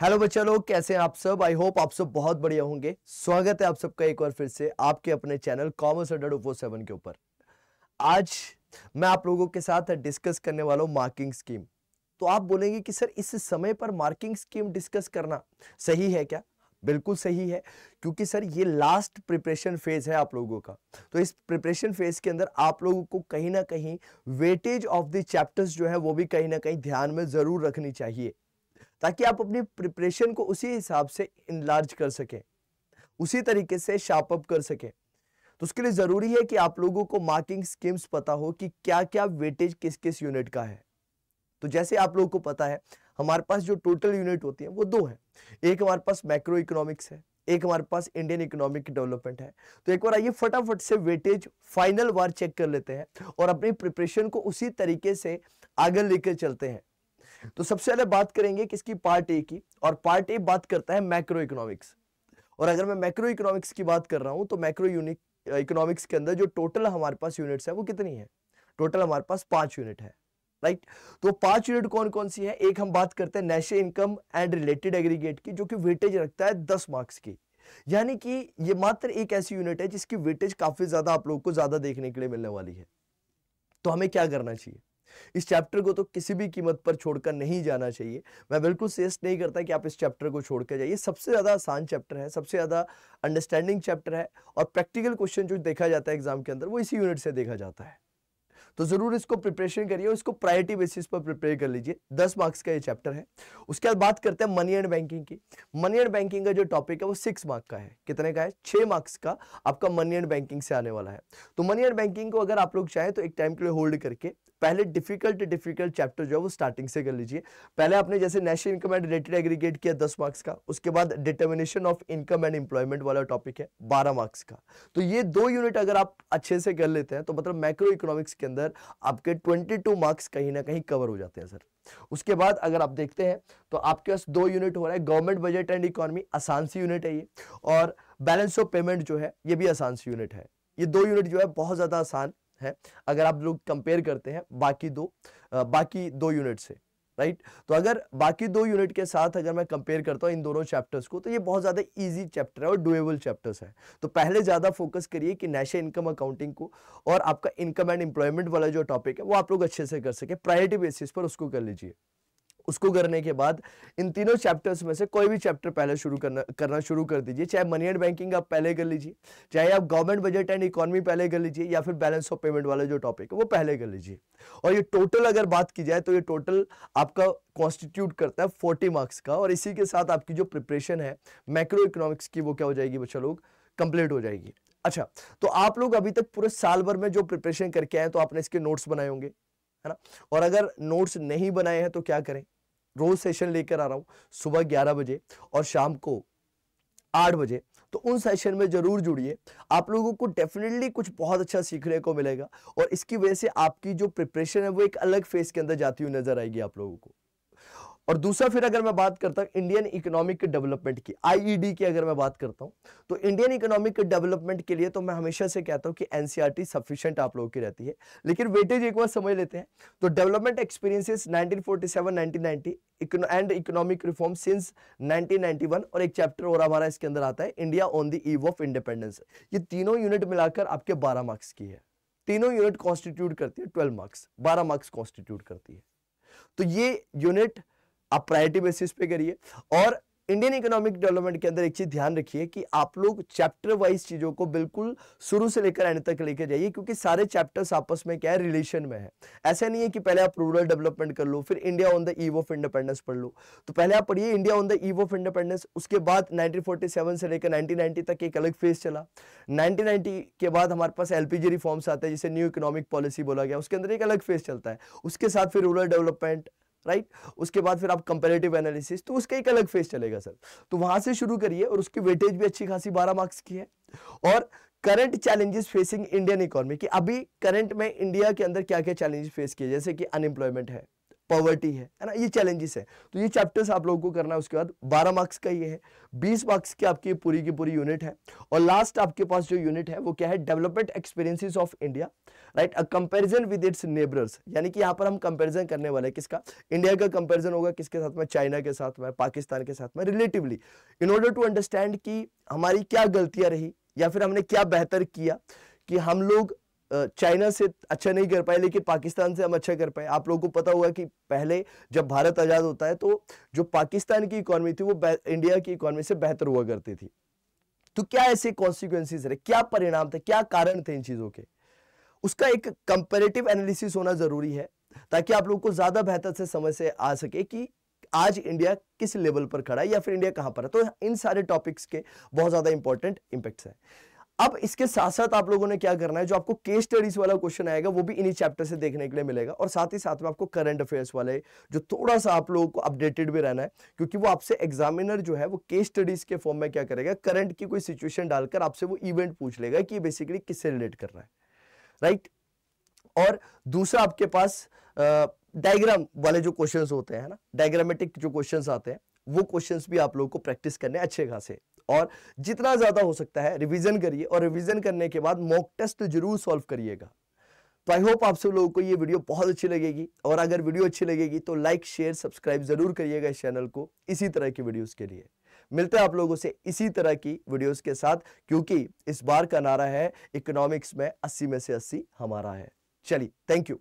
Hello बच्चा लोग कैसे हैं आप सब आई होप आप सब बहुत बढ़िया होंगे स्वागत है आप सबका एक बार फिर से आपके अपने चैनल कॉमर्स हंड्रेड ओफो सेवन के ऊपर आज मैं आप लोगों के साथ डिस्कस करने वाला हूँ मार्किंग स्कीम तो आप बोलेंगे कि सर इस समय पर मार्किंग स्कीम डिस्कस करना सही है क्या बिल्कुल सही है क्योंकि सर ये लास्ट प्रिपरेशन फेज है आप लोगों का तो इस प्रिपरेशन फेज के अंदर आप लोगों को कहीं ना कहीं वेटेज ऑफ द चैप्टर्स जो है वो भी कहीं ना कहीं ध्यान में जरूर रखनी चाहिए ताकि आप अपनी प्रिपरेशन को उसी हिसाब से इनलार्ज कर सकें उसी तरीके से शार्प अप कर सकें तो उसके लिए ज़रूरी है कि आप लोगों को मार्किंग स्कीम्स पता हो कि क्या क्या वेटेज किस किस यूनिट का है तो जैसे आप लोगों को पता है हमारे पास जो टोटल यूनिट होती है वो दो है एक हमारे पास मैक्रो इकोनॉमिक्स है एक हमारे पास इंडियन इकोनॉमिक डेवलपमेंट है तो एक बार आइए फटाफट से वेटेज फाइनल बार चेक कर लेते हैं और अपनी प्रिपरेशन को उसी तरीके से आगे लेकर चलते हैं तो सबसे पहले बात करेंगे किसकी पार्ट ए की और पार्ट ए बात करता है मैक्रो इकोनॉमिक्स और अगर मैं मैक्रो इकोनॉमिक्स की बात कर रहा हूं तो मैक्रो यूनिक इकोनॉमिक्स के अंदर जो टोटल हमारे पास यूनिट्स है वो कितनी है टोटल हमारे पास पांच यूनिट है राइट तो पांच यूनिट कौन कौन सी है एक हम बात करते हैं national income and related aggregate की जो कि वेटेज रखता है दस मार्क्स की यानी कि ये मात्र एक ऐसी यूनिट है जिसकी वेटेज काफी ज्यादा आप लोगों को ज्यादा देखने के लिए मिलने वाली है तो हमें क्या करना चाहिए इस चैप्टर को तो किसी भी कीमत पर छोड़कर नहीं जाना चाहिए मैं बिल्कुल सजेस्ट नहीं करता कि आप इस चैप्टर को छोड़कर जाइए सबसे ज़्यादा आसान चैप्टर है सबसे ज़्यादा अंडरस्टैंडिंग चैप्टर है और प्रैक्टिकल क्वेश्चन जो देखा जाता है एग्जाम के अंदर वो इसी यूनिट से देखा जाता है तो ज़रूर इसको प्रिपरेशन करिए इसको प्रायोरिटी बेसिस पर प्रिपेयर कर लीजिए दस मार्क्स का ये चैप्टर है उसके बाद बात करते हैं मनी एंड बैंकिंग की मनी एंड बैंकिंग का जो टॉपिक है वो सिक्स मार्क्स का है कितने का है छह मार्क्स का आपका मनी एंड बैंकिंग से आने वाला है तो मनी एंड बैंकिंग को अगर आप लोग चाहें तो एक टाइम के लिए होल्ड करके पहले डिफिकल्ट डिफिकल्ट चैप्टर जो है वो स्टार्टिंग से कर लीजिए पहले आपने जैसे national income and related aggregate किया दस मार्क्स का उसके बाद determination of income and employment वाला टॉपिक है बारह मार्क्स का तो ये दो यूनिट अगर आप अच्छे से कर लेते हैं तो मतलब माइक्रो इकोनॉमिक्स के अंदर आपके ट्वेंटी मार्क्स कहीं ना कहीं कवर हो जाते हैं सर उसके बाद अगर आप देखते हैं तो आपके पास दो यूनिट हो रहा है गवर्नमेंट बजट एंड इकोनॉमी आसान सी यूनिट है ये और बैलेंस ऑफ पेमेंट जो है ये भी आसान सी यूनिट है ये दो यूनिट जो है बहुत ज़्यादा आसान है अगर आप लोग कंपेयर करते हैं बाकी दो बाकी दो यूनिट से राइट right? तो अगर बाकी दो यूनिट के साथ अगर मैं कंपेयर करता हूँ इन दोनों चैप्टर्स को तो ये बहुत ज़्यादा इजी चैप्टर है और डुएबल चैप्टर्स है तो पहले ज़्यादा फोकस करिए कि नेशनल इनकम अकाउंटिंग को और आपका इनकम एंड एम्प्लॉयमेंट वाला जो टॉपिक है वो आप लोग अच्छे से कर सके प्रायोरिटी बेसिस पर उसको कर लीजिए उसको करने के बाद इन तीनों चैप्टर्स में से कोई भी चैप्टर पहले शुरू करना करना शुरू कर दीजिए चाहे मनी एंड बैंकिंग आप पहले कर लीजिए चाहे आप गवर्नमेंट बजट एंड इकोनॉमी पहले कर लीजिए या फिर बैलेंस ऑफ पेमेंट वाला जो टॉपिक है वो पहले कर लीजिए और ये टोटल अगर बात की जाए तो ये टोटल आपका कॉन्स्टिट्यूट करता है फोर्टी मार्क्स का और इसी के साथ आपकी जो प्रिपरेशन है माइक्रो इकोनॉमिक्स की वो क्या हो जाएगी बच्चा लोग कंप्लीट हो जाएगी अच्छा तो आप लोग अभी तक पूरे साल भर में जो प्रिपरेशन करके आए तो आपने इसके नोट्स बनाए होंगे है ना और अगर नोट्स नहीं बनाए हैं तो क्या करें रोज सेशन लेकर आ रहा हूँ सुबह ग्यारह बजे और शाम को आठ बजे तो उन सेशन में जरूर जुड़िए आप लोगों को डेफिनेटली कुछ बहुत अच्छा सीखने को मिलेगा और इसकी वजह से आपकी जो प्रिपरेशन है वो एक अलग फेज के अंदर जाती हुई नजर आएगी आप लोगों को और दूसरा फिर अगर मैं बात करता हूं इंडियन इकोनॉमिक डेवलपमेंट की आईईडी e की अगर मैं बात करता हूं तो इंडियन इकोनॉमिक डेवलपमेंट के लिए तो मैं हमेशा से कहता हूं कि एनसीईआरटी सफिशिएंट e आप लोगों की रहती है लेकिन वेटेज एक बार समझ लेते हैं तो development experiences 1947 1990 and economic reform since 1991 और एक चैप्टर और हमारा इसके अंदर आता है India on the eve of independence ये तीनों यूनिट मिलाकर आपके बारह मार्क्स की है तीनों यूनिट कॉन्स्टिट्यूट करती है ट्वेल्व मार्क्स बारह मार्क्स कॉन्स्टिट्यूट करती है तो ये यूनिट आप प्रायोरिटी बेसिस पे करिए और इंडियन इकोनॉमिक डेवलपमेंट के अंदर एक चीज ध्यान रखिए कि आप लोग चैप्टर वाइज चीजों को बिल्कुल शुरू से लेकर एंड तक लेकर जाइए क्योंकि सारे चैप्टर्स आपस में क्या है रिलेशन में है ऐसा नहीं है कि पहले आप रूरल डेवलपमेंट कर लो फिर India on the eve of independence पढ़ लो तो पहले आप पढ़िए India on the eve of independence उसके बाद नाइनटीन से लेकर नाइनटीन तक एक अलग फेज चला नाइनटीन के बाद हमारे पास एलपीजी रिफॉर्म्स आते हैं जिसे न्यू इकोनॉमिक पॉलिसी बोला गया उसके अंदर एक अलग फेज चलता है उसके साथ फिर रूरल डेवलपमेंट राइट उसके बाद फिर आप कंपेरेटिव एनालिसिस तो उसका एक अलग फेज चलेगा सर तो वहां से शुरू करिए और उसकी वेटेज भी अच्छी खासी बारह मार्क्स की है और current challenges facing Indian economy कि अभी करंट में इंडिया के अंदर क्या क्या चैलेंजेस फेस किए जैसे कि अनएम्प्लॉयमेंट है पॉवर्टी है ना ये चैलेंजेस है तो ये चैप्टर्स आप लोगों को करना है उसके बाद 12 मार्क्स का ये है 20 मार्क्स की आपकी पूरी की पूरी यूनिट है और लास्ट आपके पास जो यूनिट है वो क्या है development experiences of India write a comparison with its neighbours यानी कि यहाँ पर हम कंपैरिजन करने वाले हैं किसका इंडिया का कंपेरिजन होगा किसके साथ में चाइना के साथ में पाकिस्तान के साथ में relatively in order to understand कि हमारी क्या गलतियाँ रही या फिर हमने क्या बेहतर किया कि हम लोग चाइना से अच्छा नहीं कर पाए लेकिन पाकिस्तान से हम अच्छा कर पाए आप लोगों को पता होगा कि पहले जब भारत आज़ाद होता है तो जो पाकिस्तान की इकोनॉमी थी वो इंडिया की इकोनॉमी से बेहतर हुआ करती थी तो क्या ऐसे कॉन्सिक्वेंसिस रहे क्या परिणाम थे क्या कारण थे इन चीज़ों के उसका एक कंपेरेटिव एनालिसिस होना ज़रूरी है ताकि आप लोग को ज़्यादा बेहतर से समझ से आ सके कि आज इंडिया किस लेवल पर खड़ा है या फिर इंडिया कहां पर है तो इन सारे टॉपिक्स के बहुत ज़्यादा इंपॉर्टेंट इंपैक्ट्स हैं अब इसके साथ साथ आप लोगों ने क्या करना है जो आपको केस स्टडीज वाला क्वेश्चन आएगा वो भी इन्हीं चैप्टर से देखने के लिए मिलेगा और साथ ही साथ में आपको करंट अफेयर्स वाले जो थोड़ा सा आप लोगों को अपडेटेड भी रहना है क्योंकि वो आपसे एग्जामिनर जो है वो केस स्टडीज के फॉर्म में क्या करेगा करंट की कोई सिचुएशन डालकर आपसे वो इवेंट पूछ लेगा कि बेसिकली किससे रिलेट कर रहा है राइट और दूसरा आपके पास डायग्राम वाले जो क्वेश्चन होते हैं ना डायग्रामेटिक जो क्वेश्चन आते हैं वो क्वेश्चंस भी आप लोगों को प्रैक्टिस करने अच्छे खासे और जितना ज़्यादा हो सकता है रिविज़न करिए और रिविज़न करने के बाद मॉक टेस्ट जरूर सॉल्व करिएगा तो आई होप आप सब लोगों को ये वीडियो बहुत अच्छी लगेगी और अगर वीडियो अच्छी लगेगी तो लाइक शेयर सब्सक्राइब जरूर करिएगा इस चैनल को इसी तरह की वीडियोस के लिए मिलते हैं आप लोगों से इसी तरह की वीडियोस के साथ क्योंकि इस बार का नारा है इकोनॉमिक्स में अस्सी में से अस्सी हमारा है चलिए थैंक यू